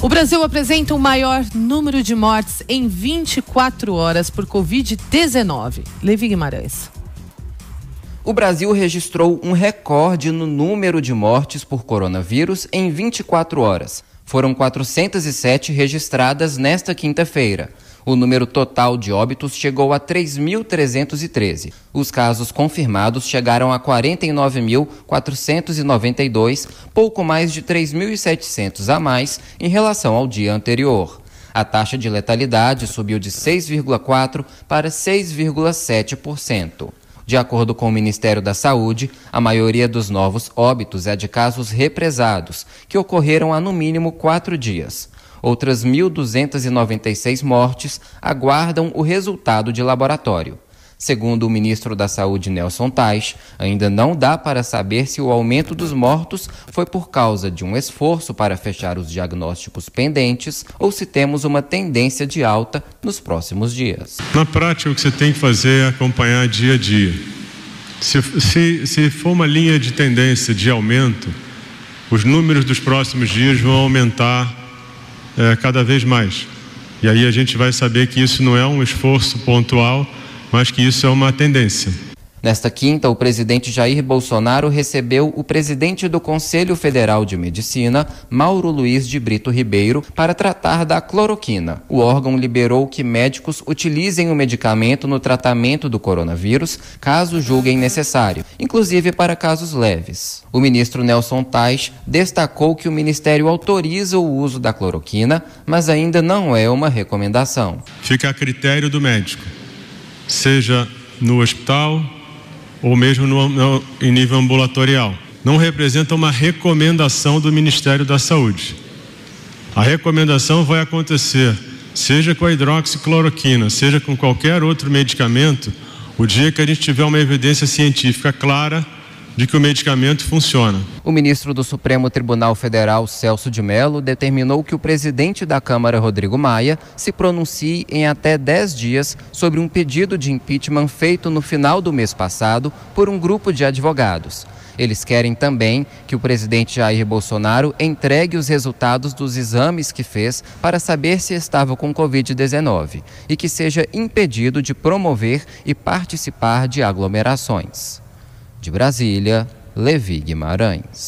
O Brasil apresenta o maior número de mortes em 24 horas por Covid-19. Levi Guimarães. O Brasil registrou um recorde no número de mortes por coronavírus em 24 horas foram 407 registradas nesta quinta-feira. O número total de óbitos chegou a 3.313. Os casos confirmados chegaram a 49.492, pouco mais de 3.700 a mais em relação ao dia anterior. A taxa de letalidade subiu de 6,4% para 6,7%. De acordo com o Ministério da Saúde, a maioria dos novos óbitos é de casos represados, que ocorreram há no mínimo quatro dias. Outras 1.296 mortes aguardam o resultado de laboratório. Segundo o ministro da Saúde, Nelson Tais, ainda não dá para saber se o aumento dos mortos foi por causa de um esforço para fechar os diagnósticos pendentes ou se temos uma tendência de alta nos próximos dias. Na prática, o que você tem que fazer é acompanhar dia a dia. Se, se, se for uma linha de tendência de aumento, os números dos próximos dias vão aumentar é, cada vez mais. E aí a gente vai saber que isso não é um esforço pontual mas que isso é uma tendência. Nesta quinta, o presidente Jair Bolsonaro recebeu o presidente do Conselho Federal de Medicina, Mauro Luiz de Brito Ribeiro, para tratar da cloroquina. O órgão liberou que médicos utilizem o medicamento no tratamento do coronavírus, caso julguem necessário, inclusive para casos leves. O ministro Nelson Tais destacou que o ministério autoriza o uso da cloroquina, mas ainda não é uma recomendação. Fica a critério do médico seja no hospital ou mesmo no, no, em nível ambulatorial. Não representa uma recomendação do Ministério da Saúde. A recomendação vai acontecer, seja com a hidroxicloroquina, seja com qualquer outro medicamento, o dia que a gente tiver uma evidência científica clara de que o medicamento funciona. O ministro do Supremo Tribunal Federal, Celso de Mello, determinou que o presidente da Câmara, Rodrigo Maia, se pronuncie em até 10 dias sobre um pedido de impeachment feito no final do mês passado por um grupo de advogados. Eles querem também que o presidente Jair Bolsonaro entregue os resultados dos exames que fez para saber se estava com Covid-19 e que seja impedido de promover e participar de aglomerações. De Brasília, Levi Guimarães.